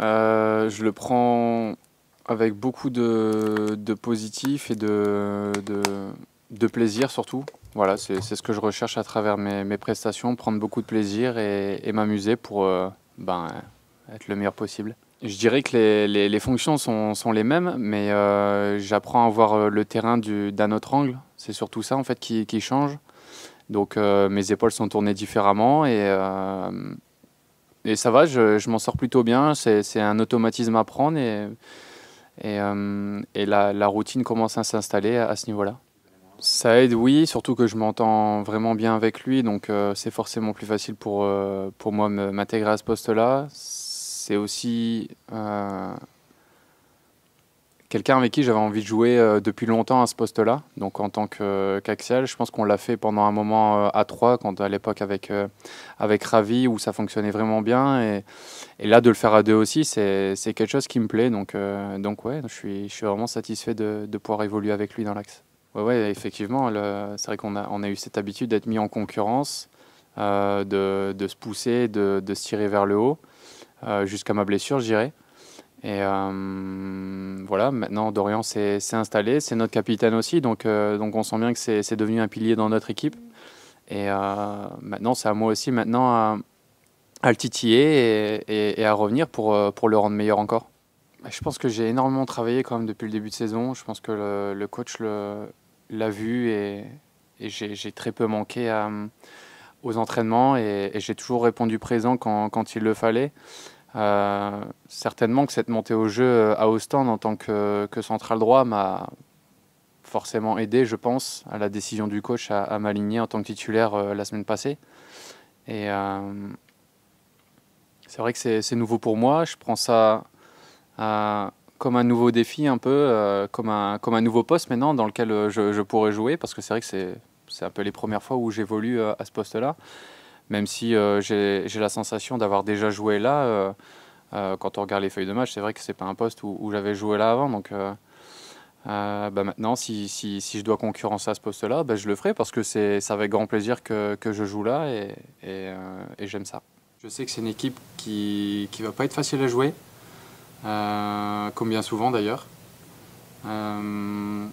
Euh, je le prends avec beaucoup de, positif et de, de, plaisir surtout. Voilà, c'est ce que je recherche à travers mes, prestations, prendre beaucoup de plaisir et, m'amuser pour euh, ben, être le meilleur possible. Je dirais que les, fonctions sont, les mêmes, mais euh, j'apprends à voir le terrain d'un autre angle. C'est surtout ça en fait qui, qui change. Donc mes épaules sont tournées différemment et et ça va, je, m'en sors plutôt bien. C'est un automatisme à prendre et, euh, la, routine commence à s'installer à, ce niveau-là. Ça aide, oui, surtout que je m'entends vraiment bien avec lui, donc euh, c'est forcément plus facile pour, euh, pour moi m'intégrer à ce poste-là. C'est aussi quelqu'un avec qui j'avais envie de jouer euh, depuis longtemps à ce poste-là. Donc en tant euh, qu'axial, je pense qu'on l'a fait pendant un moment euh, à trois, quand à l'époque avec avec Ravi où ça fonctionnait vraiment bien et, là de le faire à deux aussi, c'est quelque chose qui me plaît. Donc donc ouais, je suis je suis vraiment satisfait de, de pouvoir évoluer avec lui dans l'axe. Ouais, ouais, effectivement, c'est vrai qu'on a on a eu cette habitude d'être mis en concurrence, de, de, se pousser, de, de, se tirer vers le haut jusqu'à ma blessure, je dirais. Et euh, voilà, maintenant Dorian s'est installé, c'est notre capitaine aussi, donc, euh, donc on sent bien que c'est devenu un pilier dans notre équipe. Et euh, maintenant, c'est à moi aussi maintenant à, à le titiller et, à revenir pour, pour le rendre meilleur encore. Bah, je pense que j'ai énormément travaillé quand même depuis le début de saison. Je pense que le, le coach l'a vu et, j'ai très peu manqué aux entraînements et, j'ai toujours répondu présent quand, quand il le fallait. Euh, certainement que cette montée au jeu euh, à Ostend en tant que, central droit m'a forcément aidé, je pense, à la décision du coach à, m'aligner en tant que titulaire euh, la semaine passée. Et c'est vrai que c'est nouveau pour moi. Je prends ça comme un nouveau défi, un peu, comme, un, comme un nouveau poste maintenant dans lequel je, je pourrais jouer, parce que c'est vrai que c'est un peu les premières fois où j'évolue à ce poste-là même si euh, j'ai la sensation d'avoir déjà joué là. Euh, euh, quand on regarde les feuilles de match, c'est vrai que c'est pas un poste où, j'avais joué là avant. Donc bah maintenant, si, je dois concurrencer à ce poste-là, bah je le ferai parce que c'est avec grand plaisir que, je joue là et, j'aime ça. Je sais que c'est une équipe qui ne va pas être facile à jouer, comme bien souvent d'ailleurs. elle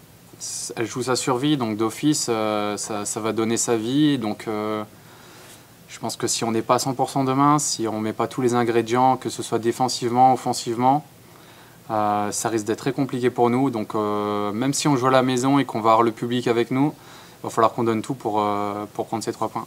joue sa survie, donc d'office, ça, ça, va donner sa vie. Donc je pense que si on n'est pas à 100% demain, si on ne met pas tous les ingrédients, que ce soit défensivement, offensivement, euh, ça risque d'être très compliqué pour nous. Donc euh, même si on joue à la maison et qu'on va avoir le public avec nous, il va falloir qu'on donne tout pour, euh, pour prendre ces trois points.